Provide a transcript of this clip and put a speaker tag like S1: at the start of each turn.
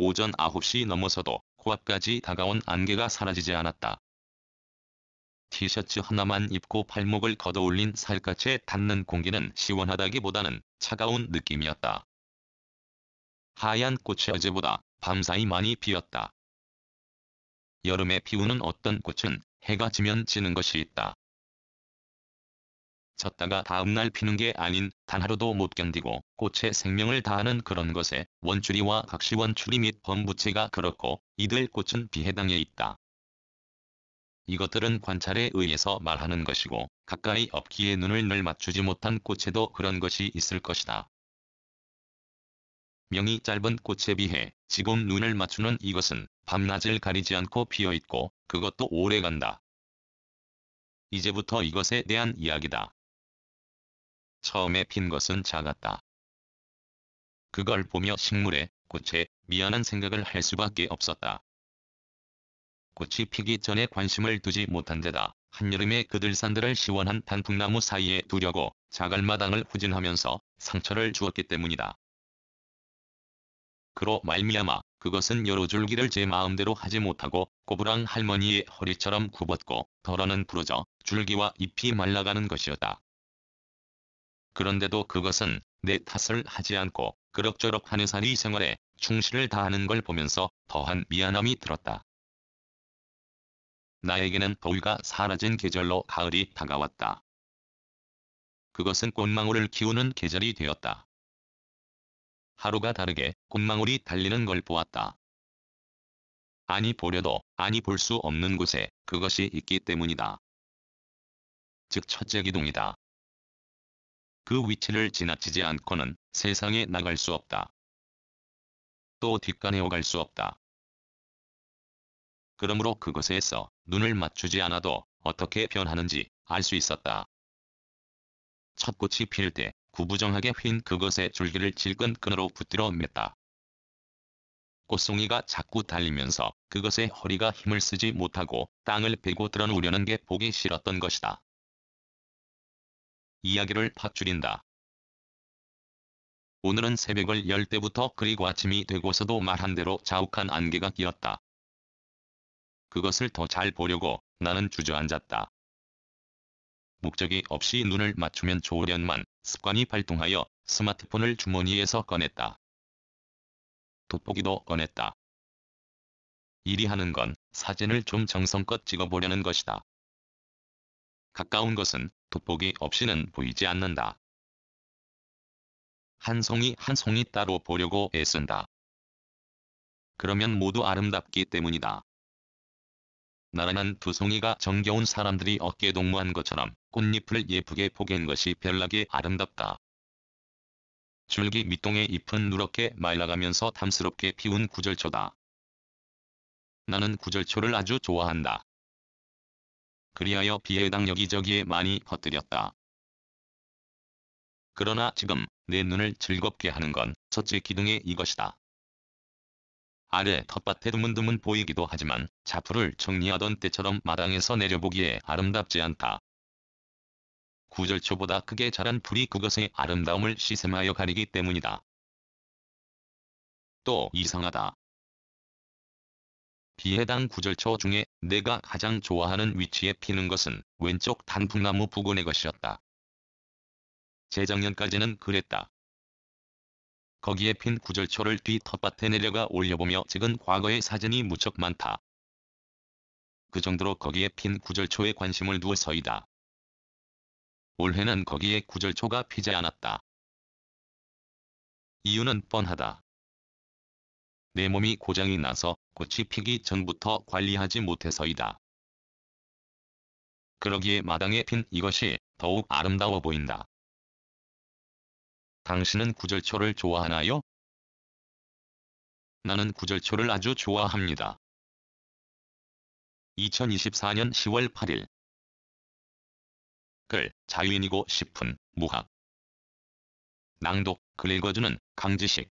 S1: 오전 9시 넘어서도 코앞까지 다가온 안개가 사라지지 않았다. 티셔츠 하나만 입고 팔목을 걷어올린 살갗에 닿는 공기는 시원하다기보다는 차가운 느낌이었다. 하얀 꽃이 어제보다 밤사이 많이 피었다. 여름에 피우는 어떤 꽃은 해가 지면 지는 것이 있다. 졌다가 다음날 피는 게 아닌 단 하루도 못 견디고 꽃에 생명을 다하는 그런 것에 원추리와 각시원추리 및 범부채가 그렇고 이들 꽃은 비해당에 있다. 이것들은 관찰에 의해서 말하는 것이고 가까이 없기에 눈을 늘 맞추지 못한 꽃에도 그런 것이 있을 것이다. 명이 짧은 꽃에 비해 지금 눈을 맞추는 이것은 밤낮을 가리지 않고 피어있고 그것도 오래 간다.
S2: 이제부터 이것에 대한 이야기다. 처음에 핀 것은 작았다. 그걸 보며 식물에 꽃에 미안한
S1: 생각을 할 수밖에 없었다. 꽃이 피기 전에 관심을 두지 못한 데다 한여름에 그들산들을 시원한 단풍나무 사이에 두려고 자갈마당을 후진하면서 상처를 주었기 때문이다. 그로 말미암아 그것은 여러 줄기를 제 마음대로 하지 못하고 꼬부랑 할머니의 허리처럼 굽었고 덜어는 부러져 줄기와 잎이 말라가는 것이었다. 그런데도 그것은 내 탓을 하지 않고 그럭저럭 한의사의 생활에 충실을 다하는 걸 보면서 더한 미안함이 들었다. 나에게는 더위가 사라진 계절로 가을이 다가왔다. 그것은 꽃망울을 키우는 계절이 되었다. 하루가 다르게 꽃망울이 달리는 걸 보았다.
S2: 아니 보려도 아니 볼 수 없는 곳에 그것이 있기 때문이다. 즉 첫째 기둥이다. 그 위치를 지나치지 않고는 세상에 나갈 수 없다. 또 뒷간에 오갈 수 없다. 그러므로 그것에서 눈을 맞추지 않아도 어떻게 변하는지 알 수 있었다. 첫 꽃이 필 때
S1: 구부정하게 휜 그것의 줄기를 질끈 끈으로 붙들어 맸다. 꽃송이가 자꾸 달리면서 그것의 허리가 힘을 쓰지 못하고 땅을 베고 드러누려는 게 보기 싫었던 것이다. 이야기를 파출인다 오늘은 새벽을 열 때부터 그리고 아침이 되고서도 말한 대로 자욱한 안개가 끼었다. 그것을 더 잘 보려고 나는 주저앉았다. 목적이 없이 눈을 맞추면 좋으련만 습관이 발동하여 스마트폰을 주머니에서 꺼냈다. 돋보기도 꺼냈다.
S2: 일이 하는 건 사진을 좀 정성껏 찍어보려는 것이다. 가까운 것은 돋보기 없이는 보이지 않는다. 한 송이 한 송이 따로 보려고 애쓴다. 그러면 모두 아름답기 때문이다. 나란한 두 송이가 정겨운
S1: 사람들이 어깨 동무한 것처럼 꽃잎을 예쁘게 포갠 것이 별나게 아름답다.
S2: 줄기 밑동의 잎은 누렇게 말라가면서 탐스럽게 피운 구절초다. 나는 구절초를 아주 좋아한다. 그리하여 비해당 여기저기에 많이 퍼뜨렸다. 그러나 지금 내 눈을 즐겁게 하는 건 첫째 기둥의 이것이다.
S1: 아래 텃밭에 드문드문 보이기도 하지만 자풀을 정리하던 때처럼 마당에서 내려보기에 아름답지 않다. 구절초보다 크게 자란 풀이 그것의 아름다움을 시샘하여 가리기 때문이다. 또 이상하다. 비해당 구절초 중에 내가 가장 좋아하는 위치에 피는 것은 왼쪽 단풍나무 부근의 것이었다. 재작년까지는 그랬다. 거기에 핀 구절초를 뒤 텃밭에 내려가 올려보며 찍은 과거의 사진이 무척 많다. 그 정도로 거기에 핀 구절초에
S2: 관심을 두어서이다. 올해는 거기에 구절초가 피지 않았다. 이유는 뻔하다. 내 몸이 고장이 나서 꽃이 피기 전부터 관리하지 못해서이다. 그러기에 마당에 핀 이것이 더욱 아름다워 보인다. 당신은 구절초를 좋아하나요? 나는 구절초를 아주 좋아합니다. 2024년 10월 8일 글 자유인이고 싶은 무학 낭독 글 읽어주는 강지식